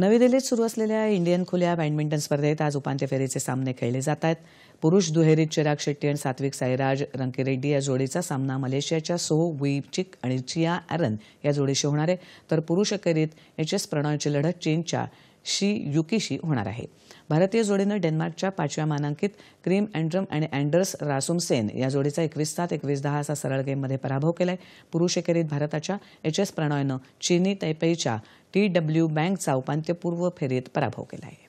नवी दिल्लीत सुरू असलेल्या इंडियन खुल्या बॅडमिंटन स्पर्धेत आज उपांत्य फेरीचे सामने खेळले जात आहेत पुरुष दुहेरीत चिराग शेट्टी आणि सात्विक साईराज रंकीरेड्डी या जोडीचा सामना मलेशियाच्या सो चिक आणि चिया अरन या जोडीशी होणार आहे तर पुरुष एकेरीत एच एस प्रणॉयची लढत चीनच्या शी युकीशी होणार आहे भारतीय जोडीनं डेन्मार्कच्या पाचव्या मानांकित क्रीम अँड्रम आणि अँडर्स रासुमसेन या जोडीचा एकवीस सात एकवीस दहा असा सरळ गेममध्ये पराभव केला आहे पुरुष एकेरीत भारताच्या एच एस प्रणॉयनं चीनी तैपेईच्या टी डब्ल्यू बँकचा उपांत्यपूर्व फेरीत पराभव केला आहे